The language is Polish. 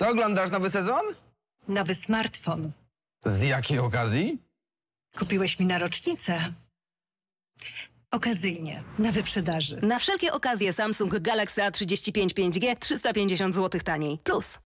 To oglądasz nowy sezon? Nowy smartfon. Z jakiej okazji? Kupiłeś mi na rocznicę. Okazyjnie, na wyprzedaży. Na wszelkie okazje Samsung Galaxy A35 5G 350 zł taniej. Plus.